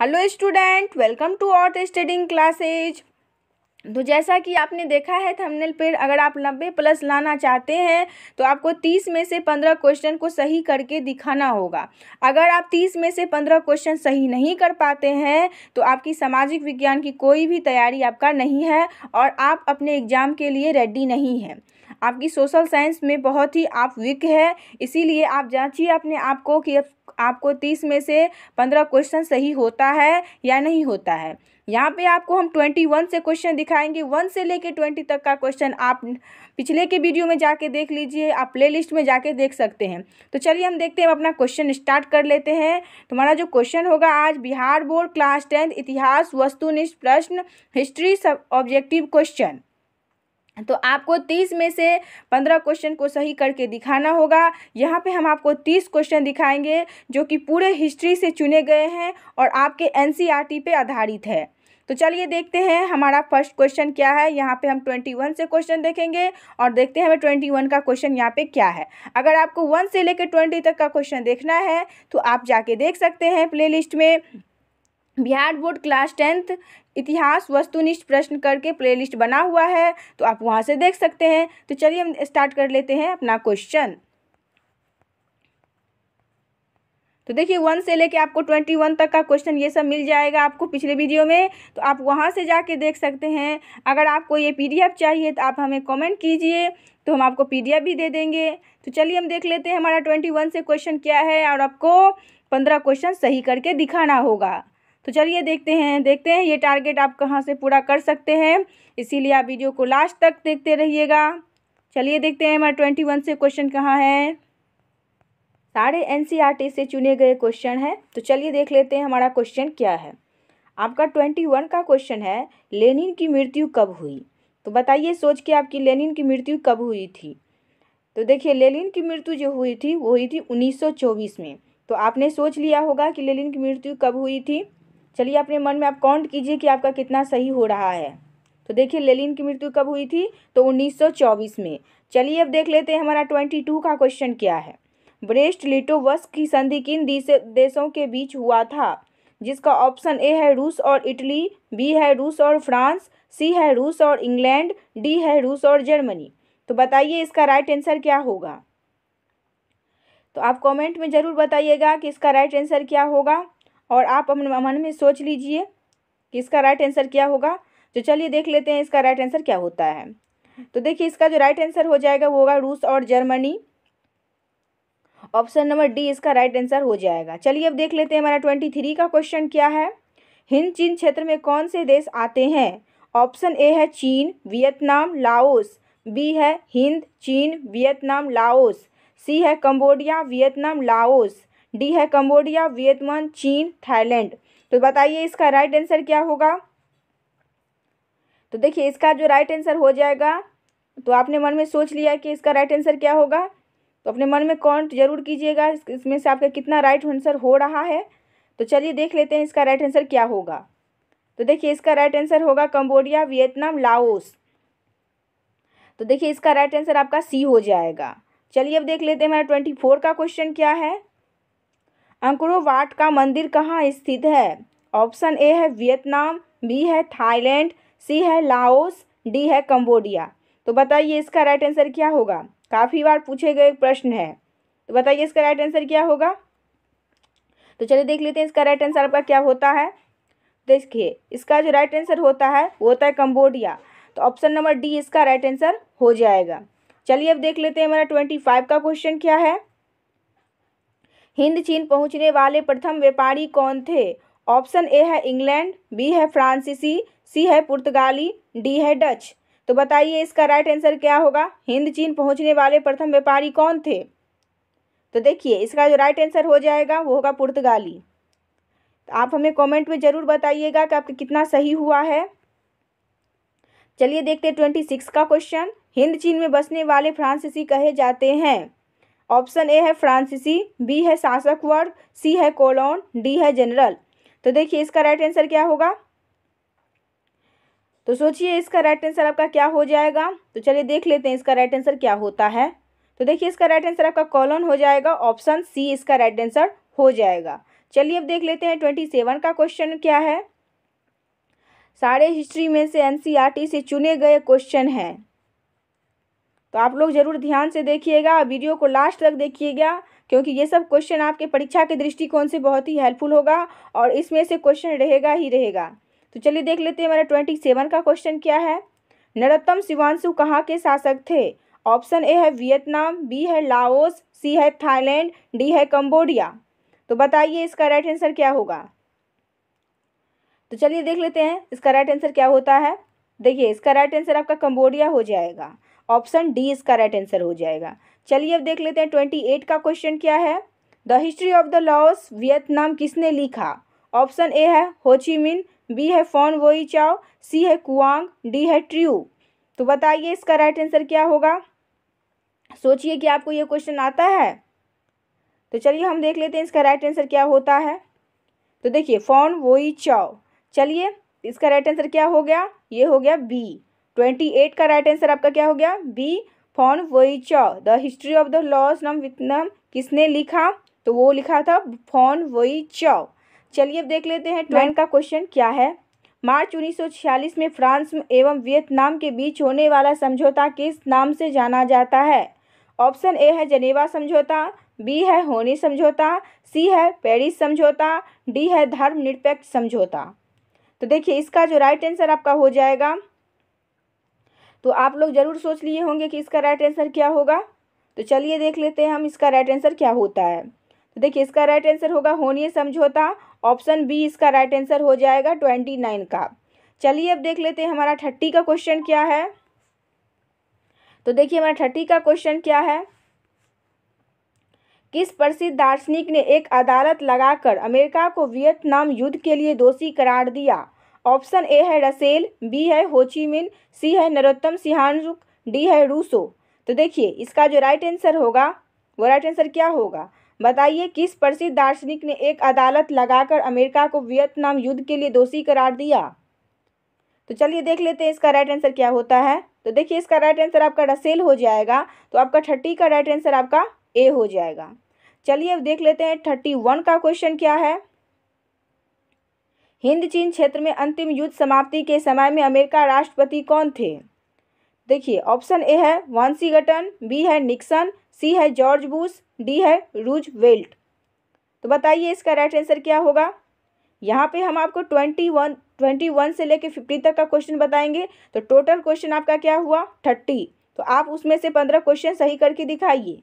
Hello student welcome to art studying classes तो जैसा कि आपने देखा है थंबनेल पर अगर आप नब्बे प्लस लाना चाहते हैं तो आपको तीस में से पंद्रह क्वेश्चन को सही करके दिखाना होगा अगर आप तीस में से पंद्रह क्वेश्चन सही नहीं कर पाते हैं तो आपकी सामाजिक विज्ञान की कोई भी तैयारी आपका नहीं है और आप अपने एग्ज़ाम के लिए रेडी नहीं हैं आपकी सोशल साइंस में बहुत ही आप वीक है इसीलिए आप जांचिए अपने आप को कि आपको तीस में से पंद्रह क्वेश्चन सही होता है या नहीं होता है यहाँ पे आपको हम ट्वेंटी वन से क्वेश्चन दिखाएंगे वन से लेके ट्वेंटी तक का क्वेश्चन आप पिछले के वीडियो में जाके देख लीजिए आप प्लेलिस्ट में जाके देख सकते हैं तो चलिए हम देखते हैं अपना क्वेश्चन स्टार्ट कर लेते हैं तुम्हारा जो क्वेश्चन होगा आज बिहार बोर्ड क्लास टेंथ इतिहास वस्तुनिष्ठ प्रश्न हिस्ट्री सब ऑब्जेक्टिव क्वेश्चन तो आपको तीस में से पंद्रह क्वेश्चन को सही करके दिखाना होगा यहाँ पे हम आपको तीस क्वेश्चन दिखाएंगे जो कि पूरे हिस्ट्री से चुने गए हैं और आपके एनसीईआरटी e पे आधारित है तो चलिए देखते हैं हमारा फर्स्ट क्वेश्चन क्या है यहाँ पे हम ट्वेंटी वन से क्वेश्चन देखेंगे और देखते हैं हमें ट्वेंटी वन का क्वेश्चन यहाँ पे क्या है अगर आपको वन से लेकर ट्वेंटी तक का क्वेश्चन देखना है तो आप जाके देख सकते हैं प्ले में बिहार बोर्ड क्लास टेंथ इतिहास वस्तुनिष्ठ प्रश्न करके प्लेलिस्ट बना हुआ है तो आप वहाँ से देख सकते हैं तो चलिए हम स्टार्ट कर लेते हैं अपना क्वेश्चन तो देखिए वन से लेके आपको ट्वेंटी वन तक का क्वेश्चन ये सब मिल जाएगा आपको पिछले वीडियो में तो आप वहाँ से जाके देख सकते हैं अगर आपको ये पी चाहिए तो आप हमें कॉमेंट कीजिए तो हम आपको पी भी दे देंगे तो चलिए हम देख लेते हैं हमारा ट्वेंटी वन से क्वेश्चन क्या है और आपको पंद्रह क्वेश्चन सही करके दिखाना होगा तो चलिए देखते हैं देखते हैं ये टारगेट आप कहाँ से पूरा कर सकते हैं इसीलिए आप वीडियो को लास्ट तक देखते रहिएगा चलिए देखते हैं हमारा ट्वेंटी वन से क्वेश्चन कहाँ है सारे टी e से चुने गए क्वेश्चन हैं तो चलिए देख लेते हैं हमारा क्वेश्चन क्या है आपका ट्वेंटी वन का क्वेश्चन है लेनिन की मृत्यु कब हुई तो बताइए सोच के आपकी लेनिन की मृत्यु कब हुई थी तो देखिए लेनिन की मृत्यु जो हुई थी वो हुई थी 1924 में तो आपने सोच लिया होगा कि लेनिन की मृत्यु कब हुई थी चलिए अपने मन में आप काउंट कीजिए कि आपका कितना सही हो रहा है तो देखिए लेलिन की मृत्यु कब हुई थी तो 1924 में चलिए अब देख लेते हैं हमारा 22 का क्वेश्चन क्या है ब्रेस्ट लिटोवस्क की संधि किन देशों के बीच हुआ था जिसका ऑप्शन ए है रूस और इटली बी है रूस और फ्रांस सी है रूस और इंग्लैंड डी है रूस और जर्मनी तो बताइए इसका राइट आंसर क्या होगा तो आप कमेंट में ज़रूर बताइएगा कि इसका राइट आंसर क्या होगा और आप अपने मन में सोच लीजिए कि इसका राइट आंसर क्या होगा तो चलिए देख लेते हैं इसका राइट आंसर क्या होता है तो देखिए इसका जो राइट आंसर हो जाएगा वो होगा रूस और जर्मनी ऑप्शन नंबर डी इसका राइट आंसर हो जाएगा चलिए अब देख लेते हैं हमारा ट्वेंटी थ्री का क्वेश्चन क्या है हिंद चीन क्षेत्र में कौन से देश आते हैं ऑप्शन ए है चीन वियतनाम लाओस बी है हिंद चीन वियतनाम लाओस सी है कंबोडिया वियतनाम लाओस डी है कंबोडिया वियतनाम चीन थाईलैंड तो बताइए इसका राइट आंसर क्या होगा तो देखिए इसका जो राइट आंसर हो जाएगा तो आपने मन में सोच लिया कि इसका राइट आंसर क्या होगा तो अपने मन में काउंट जरूर कीजिएगा इसमें से आपका कितना राइट आंसर हो रहा है तो चलिए देख लेते हैं इसका राइट आंसर क्या होगा तो देखिए इसका राइट आंसर होगा कंबोडिया वियतनाम लाओस तो देखिए इसका राइट आंसर आपका सी हो जाएगा चलिए अब देख लेते हैं हमारा ट्वेंटी फोर का क्वेश्चन क्या है अंकुरोवाट का मंदिर कहाँ स्थित है ऑप्शन ए है वियतनाम बी है थाईलैंड सी है लाओस डी है कंबोडिया तो बताइए इसका राइट आंसर क्या होगा काफ़ी बार पूछे गए प्रश्न है तो बताइए इसका राइट आंसर क्या होगा तो चलिए देख लेते हैं इसका राइट आंसर आपका क्या होता है देखिए इसका जो राइट आंसर होता है वो होता है कंबोडिया तो ऑप्शन नंबर डी इसका राइट आंसर हो जाएगा चलिए अब देख लेते हैं हमारा ट्वेंटी फाइव का क्वेश्चन क्या है हिंद चीन पहुंचने वाले प्रथम व्यापारी कौन थे ऑप्शन ए है इंग्लैंड बी है फ्रांसीसी सी है पुर्तगाली डी है डच तो बताइए इसका राइट आंसर क्या होगा हिंद चीन पहुंचने वाले प्रथम व्यापारी कौन थे तो देखिए इसका जो राइट आंसर हो जाएगा वो होगा पुर्तगाली तो आप हमें कमेंट में ज़रूर बताइएगा कि आपका कितना सही हुआ है चलिए देखते हैं ट्वेंटी सिक्स का क्वेश्चन हिंद चीन में बसने वाले फ्रांसीसी कहे जाते हैं ऑप्शन ए है फ्रांसीसी बी है शासक वर्ग सी है कोलोन डी है जनरल तो देखिए इसका राइट आंसर क्या होगा तो सोचिए इसका राइट आंसर आपका क्या हो जाएगा तो चलिए देख लेते हैं इसका राइट आंसर क्या होता है तो देखिए इसका राइट आंसर आपका कॉलोन हो जाएगा ऑप्शन सी इसका राइट आंसर हो जाएगा चलिए अब देख लेते हैं ट्वेंटी सेवन का क्वेश्चन क्या है सारे हिस्ट्री में से एनसीईआरटी e से चुने गए क्वेश्चन हैं तो आप लोग ज़रूर ध्यान से देखिएगा वीडियो को लास्ट तक देखिएगा क्योंकि ये सब क्वेश्चन आपके परीक्षा के दृष्टिकोण से बहुत ही हेल्पफुल होगा और इसमें से क्वेश्चन रहेगा ही रहेगा तो चलिए देख लेते हैं मेरा ट्वेंटी सेवन का क्वेश्चन क्या है नरोत्तम शिवानशु कहाँ के शासक थे ऑप्शन ए है वियतनाम बी है लाओस सी है थाईलैंड डी है कम्बोडिया तो बताइए इसका राइट आंसर क्या होगा तो चलिए देख लेते हैं इसका राइट आंसर क्या होता है देखिए इसका राइट आंसर आपका कम्बोडिया हो जाएगा ऑप्शन डी इसका राइट आंसर हो जाएगा चलिए अब देख लेते हैं ट्वेंटी एट का क्वेश्चन क्या है the history of the loss Vietnam किसने लिखा ऑप्शन ए है होचीमिन बी है फोन वोई चाओ सी है कुआंग डी है ट्रू तो बताइए इसका राइट आंसर क्या होगा सोचिए कि आपको ये क्वेश्चन आता है तो चलिए हम देख लेते हैं इसका राइट आंसर क्या होता है तो देखिए फोन वोई चाओ चलिए इसका राइट आंसर क्या हो गया ये हो गया बी ट्वेंटी एट का राइट आंसर आपका क्या हो गया बी फॉन वोइच the history of the loss नम वितनम किसने लिखा तो वो लिखा था फॉन वोइच चलिए अब देख लेते हैं ट्वेंट का क्वेश्चन क्या है मार्च 1946 में फ्रांस एवं वियतनाम के बीच होने वाला समझौता किस नाम से जाना जाता है ऑप्शन ए है जनेवा समझौता बी है होनी समझौता सी है पेरिस समझौता डी है धर्मनिरपेक्ष समझौता तो देखिए इसका जो राइट आंसर आपका हो जाएगा तो आप लोग ज़रूर सोच लिए होंगे कि इसका राइट आंसर क्या होगा तो चलिए देख लेते हैं हम इसका राइट आंसर क्या होता है तो देखिए इसका राइट आंसर होगा होनिए समझौता ऑप्शन बी इसका राइट आंसर हो जाएगा ट्वेंटी नाइन का चलिए अब देख लेते हैं हमारा थर्टी का क्वेश्चन क्या है तो देखिए हमारा थर्टी का क्वेश्चन क्या है किस प्रसिद्ध दार्शनिक ने एक अदालत लगाकर अमेरिका को वियतनाम युद्ध के लिए दोषी करार दिया ऑप्शन ए है रसेल बी है होचीमिन सी है नरोत्तम सिहानुक डी है रूसो तो देखिए इसका जो राइट आंसर होगा वो राइट आंसर क्या होगा बताइए किस प्रसिद्ध दार्शनिक ने एक अदालत लगाकर अमेरिका को वियतनाम युद्ध के लिए दोषी करार दिया तो चलिए देख लेते हैं इसका राइट आंसर क्या होता है तो देखिए इसका राइट आंसर आपका रसेल हो जाएगा तो आपका थर्टी का राइट आंसर आपका ए हो जाएगा चलिए अब देख लेते हैं थर्टी वन का क्वेश्चन क्या है हिंद चीन क्षेत्र में अंतिम युद्ध समाप्ति के समय में अमेरिका राष्ट्रपति कौन थे देखिए ऑप्शन ए है वांसीगटन बी है निक्सन सी है जॉर्ज बुश डी है रूज वेल्ट तो बताइए इसका राइट आंसर क्या होगा यहाँ पे हम आपको ट्वेंटी वन ट्वेंटी वन से लेकर फिफ्टी तक का क्वेश्चन बताएंगे तो टोटल क्वेश्चन आपका क्या हुआ थर्टी तो आप उसमें से पंद्रह क्वेश्चन सही करके दिखाइए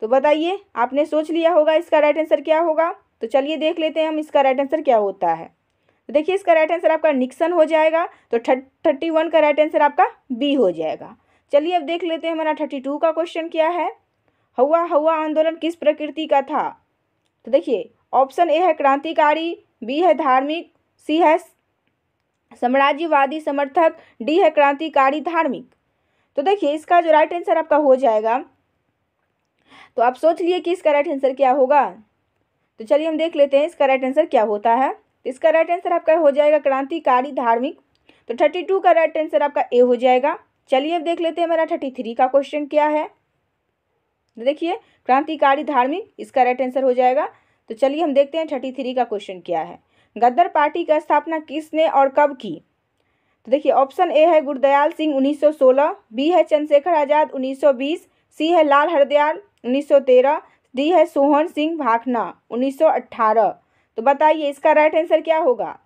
तो बताइए आपने सोच लिया होगा इसका राइट आंसर क्या होगा तो चलिए देख लेते हैं हम इसका राइट आंसर क्या होता है तो देखिए इसका राइट आंसर आपका निक्सन हो जाएगा तो थर्टी वन का राइट आंसर आपका बी हो जाएगा चलिए अब देख लेते हैं हमारा थर्टी टू का क्वेश्चन क्या है हवा हवा आंदोलन किस प्रकृति का था तो देखिए ऑप्शन ए है क्रांतिकारी बी है धार्मिक सी है साम्राज्यवादी समर्थक डी है क्रांतिकारी धार्मिक तो देखिए इसका जो राइट आंसर आपका हो जाएगा तो आप सोच लिए कि इसका राइट आंसर क्या होगा तो चलिए हम देख लेते हैं इसका राइट आंसर क्या होता है तो इसका राइट आंसर आपका हो जाएगा क्रांतिकारी धार्मिक तो थर्टी टू का राइट आंसर आपका ए हो जाएगा चलिए अब देख लेते हैं हमारा थर्टी थ्री का क्वेश्चन क्या है तो देखिए क्रांतिकारी धार्मिक इसका राइट आंसर हो जाएगा तो चलिए हम देखते हैं थर्टी थ्री का क्वेश्चन क्या है गद्दर पार्टी का स्थापना किसने और कब की तो देखिए ऑप्शन ए है गुरदयाल सिंह सोलह बी है चंद्रशेखर आज़ाद बीस सी है लाल हरदयाल तेरह डी है सोहन सिंह भाखना अट्ठारह तो बताइए इसका राइट आंसर क्या होगा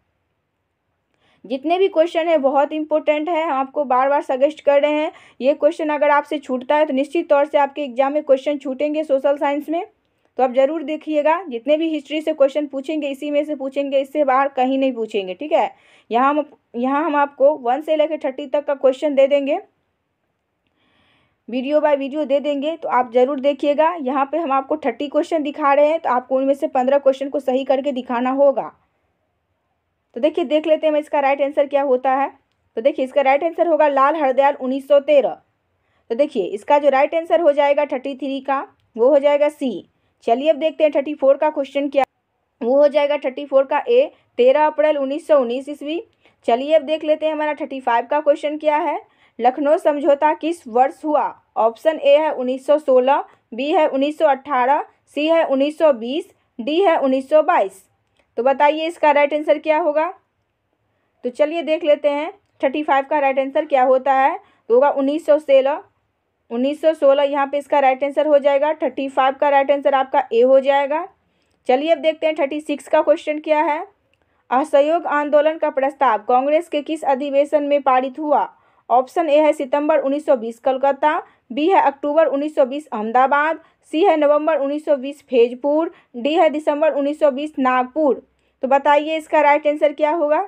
जितने भी क्वेश्चन है बहुत इंपॉर्टेंट है हम आपको बार बार सजेस्ट कर रहे हैं ये क्वेश्चन अगर आपसे छूटता है तो निश्चित तौर से आपके एग्जाम में क्वेश्चन छूटेंगे सोशल साइंस में तो आप जरूर देखिएगा जितने भी हिस्ट्री से क्वेश्चन पूछेंगे इसी में से पूछेंगे इससे बाहर कहीं नहीं पूछेंगे ठीक है यहाँ हम यहाँ हम आपको वन से लेकर थर्टी तक का क्वेश्चन दे देंगे वीडियो बाय वीडियो दे देंगे तो आप ज़रूर देखिएगा यहाँ पे हम आपको थर्टी क्वेश्चन दिखा रहे हैं तो आपको उनमें से पंद्रह क्वेश्चन को सही करके दिखाना होगा तो देखिए देख लेते हैं मैं इसका राइट आंसर क्या होता है तो देखिए इसका राइट आंसर होगा लाल हरदयाल उन्नीस तो देखिए इसका जो राइट आंसर हो जाएगा थर्टी थ्री का वो हो जाएगा सी चलिए अब देखते हैं थर्टी फोर का क्वेश्चन क्या वो हो जाएगा थर्टी फोर का ए तेरह अप्रैल उन्नीस सौ उन्नीस ईस्वी चलिए अब देख लेते हैं हमारा थर्टी फाइव का क्वेश्चन क्या है लखनऊ समझौता किस वर्ष हुआ ऑप्शन ए है 1916, बी है 1918, सी है 1920, डी है 1922। तो बताइए इसका राइट आंसर क्या होगा तो चलिए देख लेते हैं थर्टी फाइव का राइट आंसर क्या होता है तो होगा उन्नीस सौ सोलह उन्नीस सौ सोलह यहाँ पर इसका राइट आंसर हो जाएगा थर्टी फाइव का राइट आंसर आपका ए हो जाएगा चलिए अब देखते हैं थर्टी सिक्स का क्वेश्चन क्या है असहयोग आंदोलन का प्रस्ताव कांग्रेस के किस अधिवेशन में पारित हुआ ऑप्शन ए है सितंबर 1920 कलकत्ता बी है अक्टूबर 1920 अहमदाबाद सी है नवंबर 1920 फेजपुर डी है दिसंबर 1920 नागपुर तो बताइए इसका राइट आंसर क्या होगा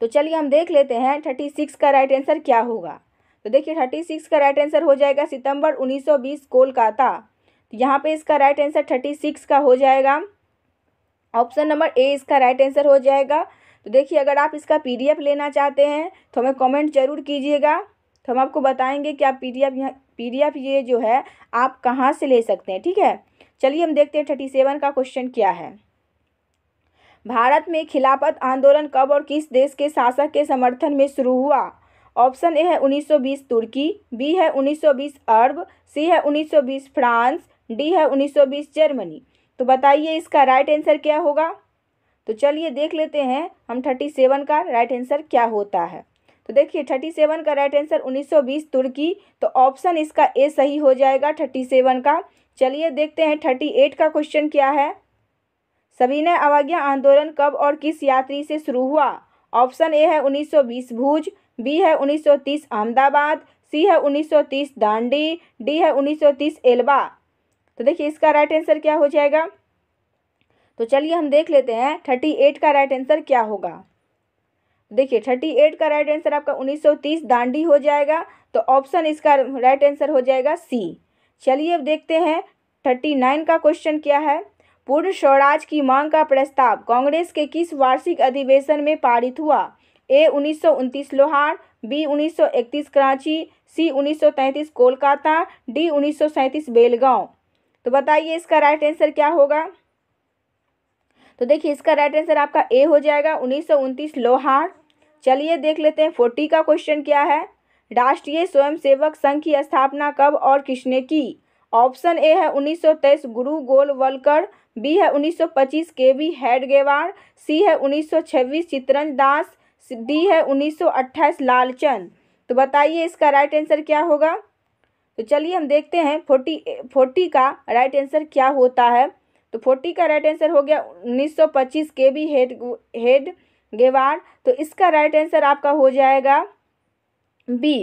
तो चलिए हम देख लेते हैं थर्टी सिक्स का राइट आंसर क्या होगा तो देखिए थर्टी सिक्स का राइट आंसर हो जाएगा सितंबर 1920 कोलकाता तो यहाँ पे इसका राइट आंसर थर्टी सिक्स का हो जाएगा ऑप्शन नंबर ए इसका राइट आंसर हो जाएगा तो देखिए अगर आप इसका पी लेना चाहते हैं तो हमें कॉमेंट जरूर कीजिएगा तो हम आपको बताएंगे कि आप पी यहाँ ये जो है आप कहाँ से ले सकते हैं ठीक है चलिए हम देखते हैं थर्टी सेवन का क्वेश्चन क्या है भारत में खिलाफत आंदोलन कब और किस देश के शासक के समर्थन में शुरू हुआ ऑप्शन ए है 1920 तुर्की बी है 1920 अरब सी है 1920 फ्रांस डी है 1920 जर्मनी तो बताइए इसका राइट आंसर क्या होगा तो चलिए देख लेते हैं हम थर्टी सेवन का राइट आंसर क्या होता है तो देखिए थर्टी सेवन का राइट आंसर उन्नीस सौ बीस तुर्की तो ऑप्शन इसका ए सही हो जाएगा थर्टी सेवन का चलिए देखते हैं थर्टी एट का क्वेश्चन क्या है सविनय अवज्ञा आंदोलन कब और किस यात्री से शुरू हुआ ऑप्शन ए है उन्नीस भुज बी है उन्नीस अहमदाबाद सी है उन्नीस दांडी डी है उन्नीस एल्बा तो देखिए इसका राइट आंसर क्या हो जाएगा तो चलिए हम देख लेते हैं थर्टी एट का राइट आंसर क्या होगा देखिए थर्टी एट का राइट आंसर आपका उन्नीस सौ तीस दांडी हो जाएगा तो ऑप्शन इसका राइट आंसर हो जाएगा सी चलिए अब देखते हैं थर्टी नाइन का क्वेश्चन क्या है पूर्ण स्वराज की मांग का प्रस्ताव कांग्रेस के किस वार्षिक अधिवेशन में पारित हुआ ए उन्नीस लोहार बी उन्नीस कराची सी उन्नीस कोलकाता डी 1937 बेलगांव तो बताइए इसका राइट आंसर क्या होगा तो देखिए इसका राइट आंसर आपका ए हो जाएगा उन्नीस लोहार चलिए देख लेते हैं फोर्टी का क्वेश्चन क्या है राष्ट्रीय स्वयंसेवक संघ की स्थापना कब और किसने की ऑप्शन ए है 1923 गुरु गोल वलकर बी है 1925 के वी हेडगेवार सी है 1926 चित्रंज दास डी है 1928 लालचंद तो बताइए इसका राइट आंसर क्या होगा तो चलिए हम देखते हैं फोर्टी फोर्टी का राइट आंसर क्या होता है तो फोर्टी का राइट आंसर हो गया उन्नीस सौ पच्चीस के बी हेड हेड गेवार तो इसका राइट आंसर आपका हो जाएगा बी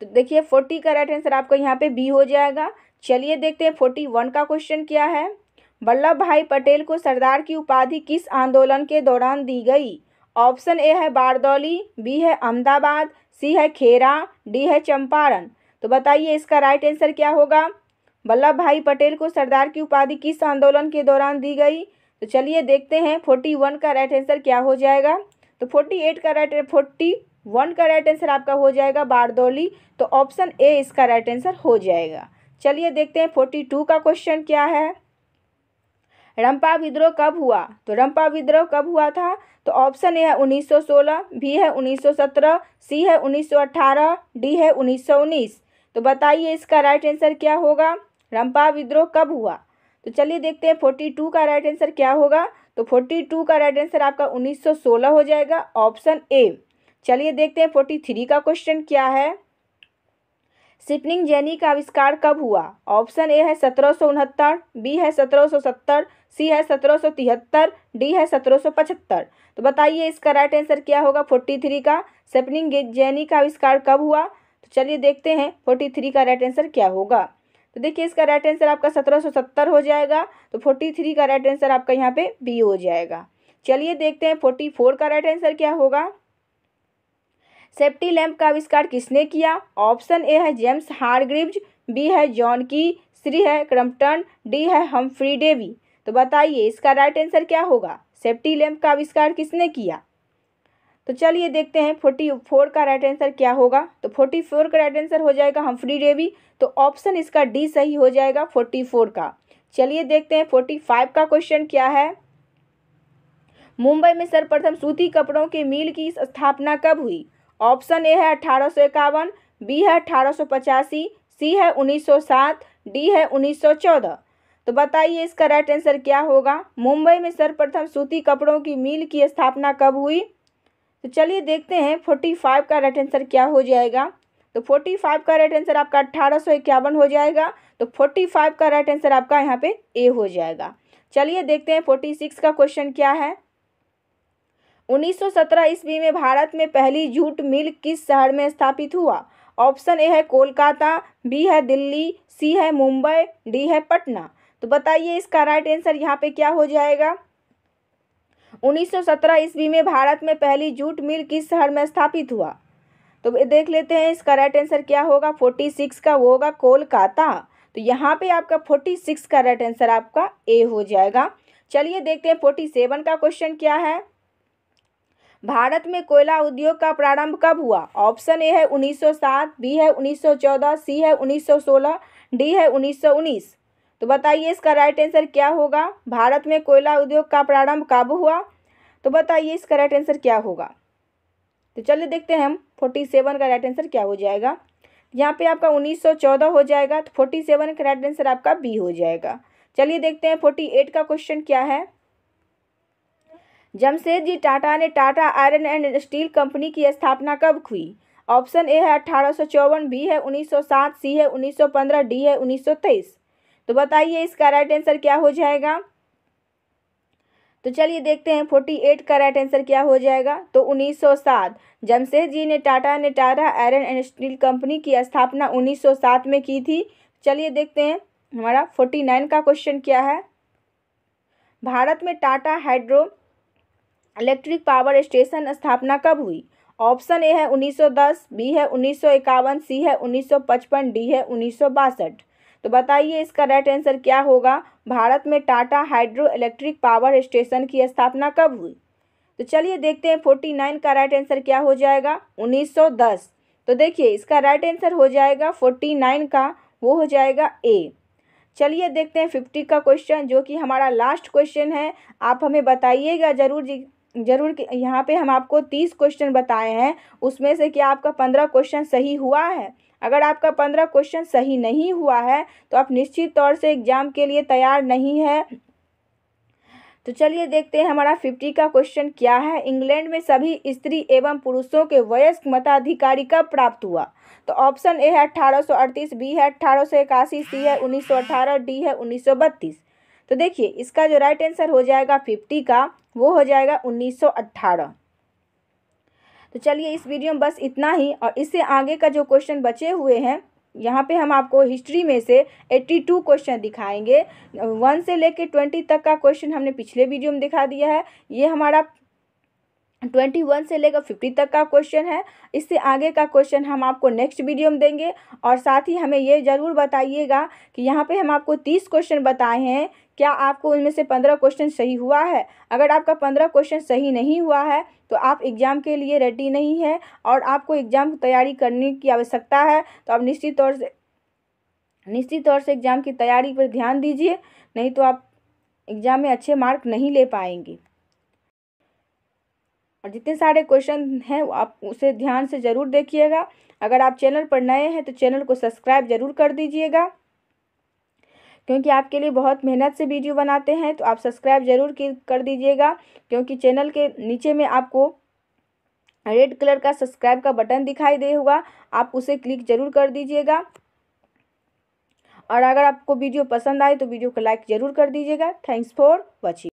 तो देखिए फोर्टी का राइट आंसर आपका यहाँ पे बी हो जाएगा चलिए देखते हैं फोर्टी वन का क्वेश्चन क्या है वल्लभ भाई पटेल को सरदार की उपाधि किस आंदोलन के दौरान दी गई ऑप्शन ए है बारदौली बी है अहमदाबाद सी है खेरा डी है चंपारण तो बताइए इसका राइट आंसर क्या होगा वल्लभ भाई पटेल को सरदार की उपाधि किस आंदोलन के दौरान दी गई तो चलिए देखते हैं फोर्टी वन का राइट आंसर क्या हो जाएगा तो फोर्टी एट का राइट फोर्टी वन का राइट आंसर आपका हो जाएगा बारदौली तो ऑप्शन ए इसका राइट आंसर हो जाएगा चलिए देखते हैं फोर्टी टू का क्वेश्चन क्या है रंपा विद्रोह कब हुआ तो रंपा विद्रोह कब हुआ था तो ऑप्शन ए है उन्नीस सौ सोलह बी है उन्नीस सौ सत्रह सी है उन्नीस सौ अट्ठारह डी है उन्नीस सौ उन्नीस तो बताइए इसका राइट आंसर क्या होगा रंपा विद्रोह कब हुआ तो चलिए देखते हैं फोर्टी टू का राइट आंसर क्या होगा तो फोर्टी टू का राइट आंसर आपका उन्नीस सौ सोलह हो जाएगा ऑप्शन ए चलिए देखते हैं फोर्टी थ्री का क्वेश्चन क्या है सिपनिंग जैनी का आविष्कार कब हुआ ऑप्शन ए है सत्रह सौ उनहत्तर बी है सत्रह सौ सत्तर सी है सत्रह सौ तिहत्तर डी है सत्रह सौ पचहत्तर तो बताइए इसका राइट आंसर क्या होगा फोर्टी थ्री का सिपनिंग जैनी का आविष्कार कब हुआ तो चलिए देखते हैं फोर्टी थ्री का राइट आंसर क्या होगा तो देखिए इसका राइट आंसर आपका सत्रह सौ सत्तर हो जाएगा तो फोर्टी थ्री का राइट आंसर आपका यहाँ पे बी हो जाएगा चलिए देखते हैं फोर्टी फोर का राइट आंसर क्या होगा सेफ्टी लैम्प का आविष्कार किसने किया ऑप्शन ए है जेम्स हार्ग्रीव्ज बी है जॉन की सी है क्रम्पटन डी है हमफ्री डेवी तो बताइए इसका राइट आंसर क्या होगा सेफ्टी लैम्प का आविष्कार किसने किया तो चलिए देखते हैं फोर्टी फोर का राइट आंसर क्या होगा तो फोर्टी फोर का राइट आंसर हो जाएगा हमफ्री डेवी तो ऑप्शन इसका डी सही हो जाएगा फोर्टी फोर का चलिए देखते हैं फोर्टी फाइव का क्वेश्चन क्या है मुंबई में सर्वप्रथम सूती कपड़ों के मिल की स्थापना कब हुई ऑप्शन ए है अठारह सौ इक्यावन बी है अठारह सौ पचासी सी है उन्नीस सौ सात डी है उन्नीस सौ चौदह तो बताइए इसका राइट आंसर क्या होगा मुंबई में सर्वप्रथम सूती कपड़ों की मिल की स्थापना कब हुई तो चलिए देखते हैं फोर्टी फाइव का राइट आंसर क्या हो जाएगा तो फोर्टी फाइव का राइट आंसर आपका अट्ठारह सौ इक्यावन हो जाएगा तो फोर्टी फाइव का राइट आंसर आपका यहाँ पे ए हो जाएगा चलिए देखते हैं फोर्टी सिक्स का क्वेश्चन क्या है उन्नीस सौ सत्रह ईस्वी में भारत में पहली जूट मिल किस शहर में स्थापित हुआ ऑप्शन ए है कोलकाता बी है दिल्ली सी है मुंबई डी है पटना तो बताइए इसका राइट आंसर यहाँ पे क्या हो जाएगा 1917 ईस्वी में भारत में पहली जूट मिल किस शहर में स्थापित हुआ तो देख लेते हैं इसका राइट आंसर क्या होगा 46 का वो होगा कोलकाता तो यहाँ पे आपका 46 का राइट आंसर आपका ए हो जाएगा चलिए देखते हैं 47 का क्वेश्चन क्या है भारत में कोयला उद्योग का प्रारंभ कब हुआ ऑप्शन ए है 1907 बी है 1914 सी है 1916 डी है 1919 तो बताइए इसका राइट आंसर क्या होगा भारत में कोयला उद्योग का प्रारंभ कब हुआ तो बताइए इसका राइट आंसर क्या होगा तो चलिए देखते हैं हम फोर्टी सेवन का राइट आंसर क्या हो जाएगा यहाँ पे आपका उन्नीस सौ चौदह हो जाएगा तो फोर्टी सेवन का राइट आंसर आपका बी हो जाएगा चलिए देखते हैं फोर्टी एट का क्वेश्चन क्या है जमशेद जी टाटा ने Tata iron and steel company की स्थापना कब हुई ऑप्शन ए है अठारह सौ चौवन बी है उन्नीस सौ सात सी है उन्नीस सौ पंद्रह डी है उन्नीस सौ तेईस तो बताइए इसका राइट आंसर क्या हो जाएगा तो चलिए देखते हैं फोर्टी एट का राइट आंसर क्या हो जाएगा तो उन्नीस सौ सात जमशेद जी ने टाटा ने Tata iron and steel company की स्थापना उन्नीस सौ सात में की थी चलिए देखते हैं हमारा फोर्टी नाइन का क्वेश्चन क्या है भारत में Tata hydro electric power station स्थापना कब हुई ऑप्शन ए है दस बी है इक्यावन सी है पचपन डी है उन्नीस तो बताइए इसका राइट आंसर क्या होगा भारत में Tata hydro electric power station की स्थापना कब हुई तो चलिए देखते हैं फोर्टी नाइन का राइट आंसर क्या हो जाएगा उन्नीस सौ दस तो देखिए इसका राइट आंसर हो जाएगा फोर्टी नाइन का वो हो जाएगा ए चलिए देखते हैं फिफ्टी का क्वेश्चन जो कि हमारा लास्ट क्वेश्चन है आप हमें बताइएगा ज़रूर जी जरूर यहाँ पे हम आपको तीस क्वेश्चन बताए हैं उसमें से क्या आपका पंद्रह क्वेश्चन सही हुआ है अगर आपका पंद्रह क्वेश्चन सही नहीं हुआ है तो आप निश्चित तौर से एग्जाम के लिए तैयार नहीं है तो चलिए देखते हैं हमारा फिफ्टी का क्वेश्चन क्या है इंग्लैंड में सभी स्त्री एवं पुरुषों के वयस्क मताधिकारी कब प्राप्त हुआ तो ऑप्शन ए है अट्ठारह सौ अड़तीस बी है अट्ठारह सौ इक्यासी सी है उन्नीस सौ अट्ठारह डी है उन्नीस सौ बत्तीस तो देखिए इसका जो राइट आंसर हो जाएगा फिफ्टी का वो हो जाएगा अट्ठारह तो चलिए इस वीडियो में बस इतना ही और इससे आगे का जो क्वेश्चन बचे हुए हैं यहाँ पे हम आपको हिस्ट्री में से 82 क्वेश्चन दिखाएंगे वन से लेके ट्वेंटी तक का क्वेश्चन हमने पिछले वीडियो में दिखा दिया है ये हमारा ट्वेंटी वन से लेकर फिफ्टी तक का क्वेश्चन है इससे आगे का क्वेश्चन हम आपको नेक्स्ट वीडियो में देंगे और साथ ही हमें ये ज़रूर बताइएगा कि यहाँ पे हम आपको तीस क्वेश्चन बताए हैं क्या आपको उनमें से पंद्रह क्वेश्चन सही हुआ है अगर आपका पंद्रह क्वेश्चन सही नहीं हुआ है तो आप एग्ज़ाम के लिए रेडी नहीं है और आपको एग्ज़ाम की तैयारी करने की आवश्यकता है तो आप निश्चित तौर से निश्चित तौर से एग्ज़ाम की तैयारी पर ध्यान दीजिए नहीं तो आप एग्ज़ाम में अच्छे मार्क नहीं ले पाएंगे और जितने सारे क्वेश्चन हैं आप उसे ध्यान से ज़रूर देखिएगा अगर आप चैनल पर नए हैं तो चैनल को सब्सक्राइब ज़रूर कर दीजिएगा क्योंकि आपके लिए बहुत मेहनत से वीडियो बनाते हैं तो आप सब्सक्राइब ज़रूर कर दीजिएगा क्योंकि चैनल के नीचे में आपको रेड कलर का सब्सक्राइब का बटन दिखाई दे होगा आप उसे क्लिक जरूर कर दीजिएगा और अगर आपको वीडियो पसंद आए तो वीडियो को लाइक ज़रूर कर दीजिएगा थैंक्स फॉर वॉचिंग